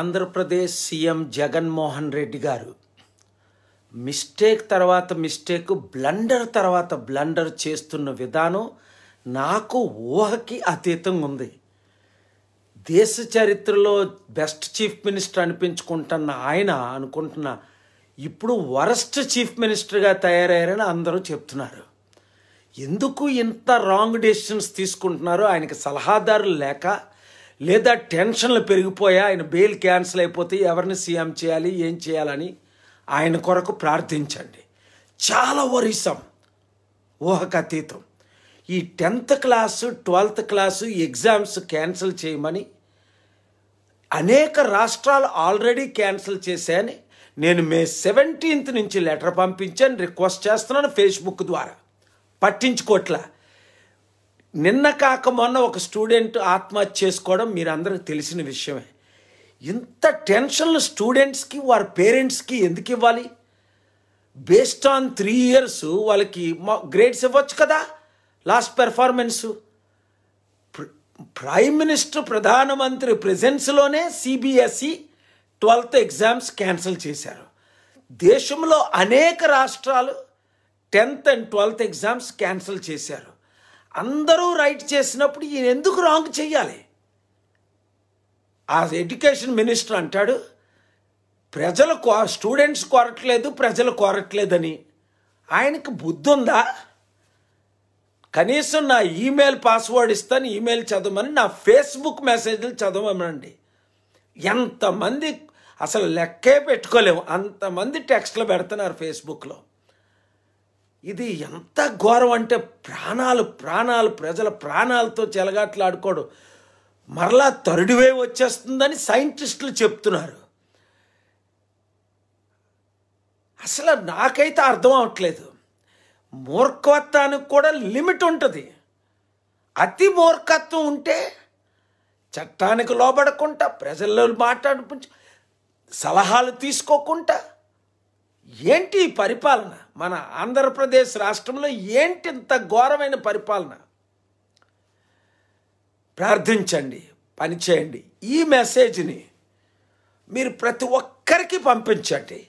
Andhra Pradesh CM Jaganmohan Reddy గారు mistake తర్వాత mistake blunder తర్వాత బ్లండర్ చేస్తున్న విధానం నాకు ఊహకి అతీతంగా ఉంది దేశ చరిత్రలో బెస్ట్ చీఫ్ మినిస్టర్ అనిపించుకుంటున్న ఆయన అనుకుంటున్న ఇప్పుడు వరస్ట్ చీఫ్ మినిస్టర్గా తయారయ్యారని అందరూ చెప్తున్నారు ఎందుకు ఇంత రాంగ్ డెసిషన్స్ తీసుకుంటున్నారో ఆయనకి సలహాదారులు లేక లేదా టెన్షన్లు పెరిగిపోయా ఆయన బెయిల్ క్యాన్సిల్ అయిపోతే ఎవరిని సీఎం చేయాలి ఏం చేయాలని ఆయన కొరకు ప్రార్థించండి చాలా వరిసం ఊహకతీతం ఈ tenth class twelfth class exams cancel చేయమని అనేక రాష్ట్రాలు ఆల్రెడీ క్యాన్సిల్ చేశాయని నేను మే సెవెంటీన్త్ నుంచి లెటర్ పంపించాను రిక్వెస్ట్ చేస్తున్నాను ఫేస్బుక్ ద్వారా పట్టించుకోట్లా నిన్న కాక మొన్న ఒక స్టూడెంట్ ఆత్మహత్య చేసుకోవడం మీరందరికీ తెలిసిన విషయమే ఇంత టెన్షన్లు స్టూడెంట్స్కి వారి పేరెంట్స్కి ఎందుకు ఇవ్వాలి బేస్డ్ ఆన్ త్రీ ఇయర్స్ వాళ్ళకి గ్రేడ్స్ ఇవ్వచ్చు కదా లాస్ట్ పెర్ఫార్మెన్సు ప్రైమ్ మినిస్టర్ ప్రధానమంత్రి ప్రెజెన్స్లోనే సిబిఎస్ఈ ట్వెల్త్ ఎగ్జామ్స్ క్యాన్సిల్ చేశారు దేశంలో అనేక రాష్ట్రాలు tenth and twelfth exams cancel చేశారు అందరూ రైట్ చేసినప్పుడు ఈయన ఎందుకు రాంగ్ చెయ్యాలి ఆ ఎడ్యుకేషన్ మినిస్టర్ అంటాడు ప్రజలు కో స్టూడెంట్స్ కోరట్లేదు ప్రజలు కోరట్లేదని ఆయనకు బుద్ధి ఉందా కనీసం నా ఈమెయిల్ పాస్వర్డ్ ఇస్తాను ఈమెయిల్ చదవమని నా ఫేస్బుక్ మెసేజ్లు చదవమనండి ఎంతమంది అసలు లెక్కే పెట్టుకోలేము అంతమంది టెక్స్ట్లు పెడుతున్నారు ఫేస్బుక్లో ఇది ఎంత ఘోరం అంటే ప్రాణాలు ప్రాణాలు ప్రజల ప్రాణాలతో చెలగాట్లాడుకోవడం మరలా తరుడివే వచ్చేస్తుందని సైంటిస్టులు చెప్తున్నారు అసలు నాకైతే అర్థం అవట్లేదు మూర్ఖత్వానికి కూడా లిమిట్ ఉంటుంది అతి మూర్ఖత్వం ఉంటే చట్టానికి లోబడకుండా ప్రజల్లో మాట్లాడుకుంటూ సలహాలు తీసుకోకుండా ఏంటి పరిపాలన మన ఆంధ్రప్రదేశ్ రాష్ట్రంలో ఏంటి ఇంత ఘోరమైన పరిపాలన ప్రార్థించండి పనిచేయండి ఈ మెసేజ్ని మీరు ప్రతి ఒక్కరికి పంపించండి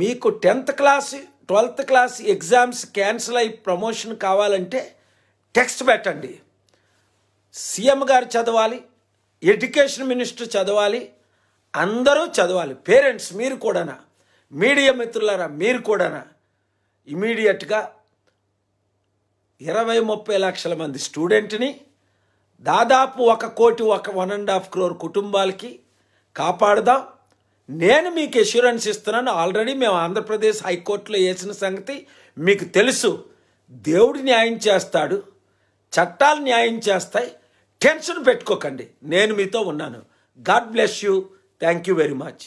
మీకు tenth class twelfth class exams cancel అయ్యి ప్రమోషన్ కావాలంటే టెక్స్ట్ పెట్టండి సీఎం గారు చదవాలి ఎడ్యుకేషన్ మినిస్టర్ చదవాలి అందరూ చదవాలి పేరెంట్స్ మీరు కూడానా మీడియా మిత్రులారా మీరు కూడానా ఇమీడియట్గా ఇరవై ముప్పై లక్షల మంది స్టూడెంట్ని దాదాపు ఒక కోటి ఒక వన్ అండ్ హాఫ్ క్రోర్ కుటుంబాలకి కాపాడుదాం నేను మీకు ఎష్యూరెన్స్ ఇస్తున్నాను ఆల్రెడీ మేము ఆంధ్రప్రదేశ్ హైకోర్టులో వేసిన సంగతి మీకు తెలుసు దేవుడు న్యాయం చేస్తాడు చట్టాలు న్యాయం చేస్తాయి టెన్షన్ పెట్టుకోకండి నేను మీతో ఉన్నాను god bless you thank you very much